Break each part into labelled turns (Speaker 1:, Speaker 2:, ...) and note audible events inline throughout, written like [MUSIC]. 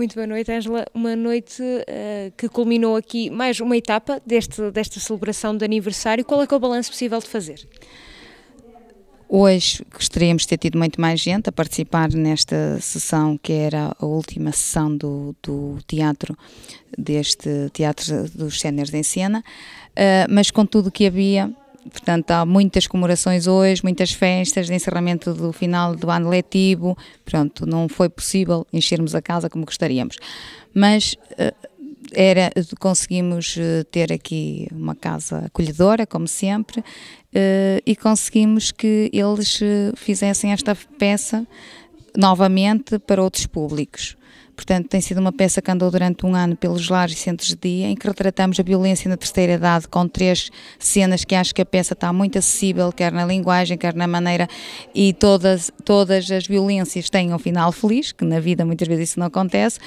Speaker 1: Muito boa noite, Ângela. Uma noite uh, que culminou aqui mais uma etapa deste, desta celebração de aniversário. Qual é, é o balanço possível de fazer? Hoje gostaríamos de ter tido muito mais gente a participar nesta sessão, que era a última sessão do, do teatro, deste Teatro dos Séniores em Cena, uh, mas com tudo que havia, Portanto, há muitas comemorações hoje, muitas festas de encerramento do final do ano letivo. Pronto, não foi possível enchermos a casa como gostaríamos. Mas eh, era, conseguimos eh, ter aqui uma casa acolhedora, como sempre, eh, e conseguimos que eles fizessem esta peça novamente para outros públicos. Portanto, tem sido uma peça que andou durante um ano pelos lares e centros de dia, em que retratamos a violência na terceira idade com três cenas que acho que a peça está muito acessível, quer na linguagem, quer na maneira, e todas, todas as violências têm um final feliz, que na vida muitas vezes isso não acontece.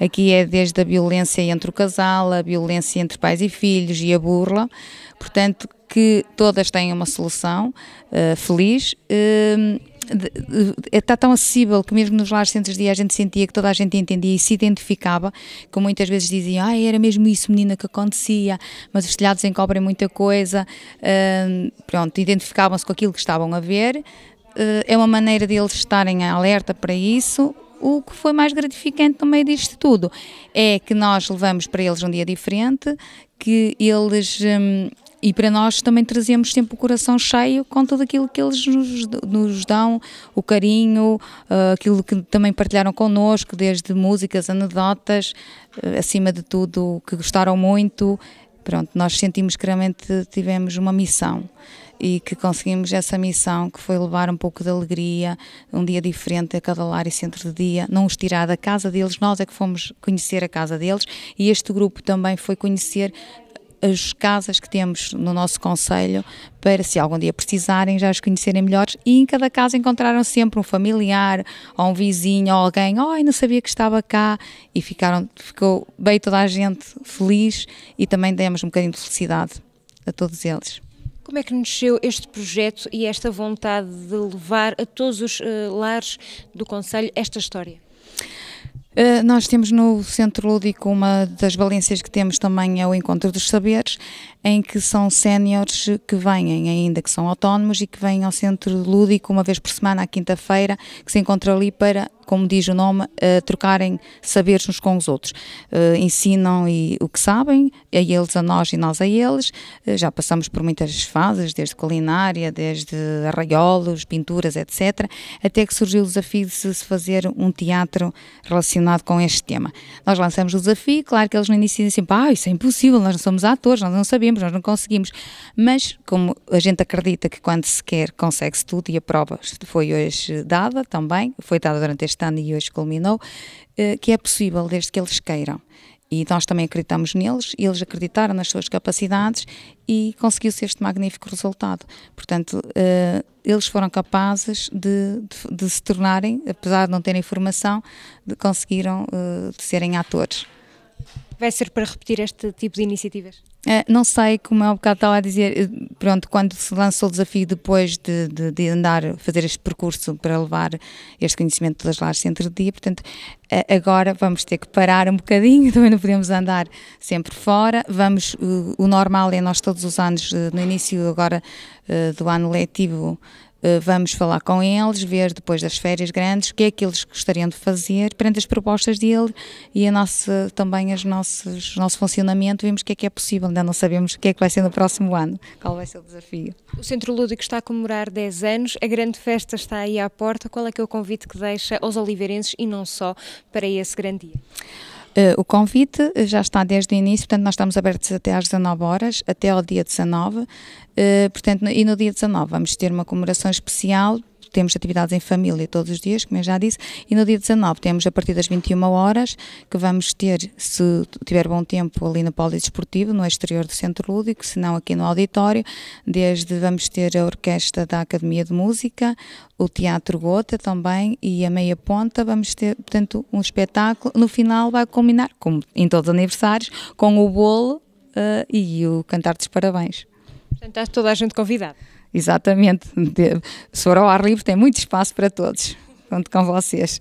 Speaker 1: Aqui é desde a violência entre o casal, a violência entre pais e filhos e a burla. Portanto, que todas têm uma solução uh, feliz. Uh, está tão acessível que mesmo nos lares centros de dia a gente sentia que toda a gente entendia e se identificava, que muitas vezes diziam, ah, era mesmo isso, menina, que acontecia, mas os telhados encobrem muita coisa, uh, pronto, identificavam-se com aquilo que estavam a ver, uh, é uma maneira deles estarem alerta para isso, o que foi mais gratificante no meio disto tudo é que nós levamos para eles um dia diferente, que eles hum, e para nós também trazemos sempre o coração cheio com tudo aquilo que eles nos, nos dão, o carinho, uh, aquilo que também partilharam connosco, desde músicas, anedotas, uh, acima de tudo, que gostaram muito. Pronto, nós sentimos que realmente tivemos uma missão e que conseguimos essa missão que foi levar um pouco de alegria, um dia diferente a cada lar e centro de dia, não os tirar da casa deles, nós é que fomos conhecer a casa deles e este grupo também foi conhecer as casas que temos no nosso Conselho para, se algum dia precisarem, já as conhecerem melhores e em cada casa encontraram sempre um familiar ou um vizinho ou alguém, oh, não sabia que estava cá e ficaram, ficou bem toda a gente feliz e também demos um bocadinho de felicidade a todos eles. Como é que nasceu este projeto e esta vontade de levar a todos os uh, lares do Conselho esta história? Eh, nós temos no Centro Lúdico uma das valências que temos também é o encontro dos saberes em que são séniores que vêm ainda, que são autónomos e que vêm ao centro lúdico uma vez por semana à quinta-feira, que se encontram ali para, como diz o nome, uh, trocarem saberes uns com os outros. Uh, ensinam e, o que sabem, a eles a nós e nós a eles. Uh, já passamos por muitas fases, desde culinária, desde arraiolos, pinturas, etc., até que surgiu o desafio de se fazer um teatro relacionado com este tema. Nós lançamos o desafio, claro que eles no início dizem sempre, assim, isso é impossível, nós não somos atores, nós não sabemos nós não conseguimos. Mas como a gente acredita que quando se quer consegue-se tudo e a prova foi hoje dada também, foi dada durante este ano e hoje culminou, eh, que é possível desde que eles queiram e nós também acreditamos neles, e eles acreditaram nas suas capacidades e conseguiu-se este magnífico resultado. Portanto, eh, eles foram capazes de, de, de, se tornarem, apesar de não terem formação, de conseguiram eh, de serem atores. Vai ser para repetir este tipo de iniciativas? É, não sei, como é o bocado estava a dizer, eh, pronto, quando se lançou o desafio depois de, de, de andar, fazer este percurso para levar este conhecimento das lares centro de dia, portanto, agora vamos ter que parar um bocadinho, [LAUGHS] também não podemos andar sempre fora, vamos, o normal é nós todos os anos, eh, no início agora eh, do ano letivo, eh, vamos falar com eles, ver depois das férias grandes o que é que eles gostariam de fazer perante as propostas dele e a nossa, também os nossos, nosso funcionamento, vemos o que é que é possível, ainda não sabemos o que é que vai ser no próximo ano, qual vai ser o desafio. O Centro Lúdico está a comemorar 10 anos, a grande festa está aí à porta, qual é que é o convite que deixa aos oliveirenses e não só para esse grande dia? Uh, o convite eh, já está desde o início, portanto, nós estamos abertos até às 19 horas, até ao dia 19. Uh, eh, portanto, e no dia 19 vamos ter uma comemoração especial temos atividades em família todos os dias, como eu já disse, e no dia 19 temos a partir das 21 horas, que vamos ter, se tiver bom tempo, ali na Polidesportivo, no exterior do Centro Lúdico, se não aqui no auditório, desde vamos ter a Orquestra da Academia de Música, o Teatro Gota também e a Meia Ponta, vamos ter, portanto, um espetáculo. No final vai combinar, como em todos os aniversários, com o bolo uh, e o cantar dos parabéns. Portanto, está toda a gente convidada. Exatamente. De, se for ao ar livre, tem muito espaço para todos. Conto com vocês.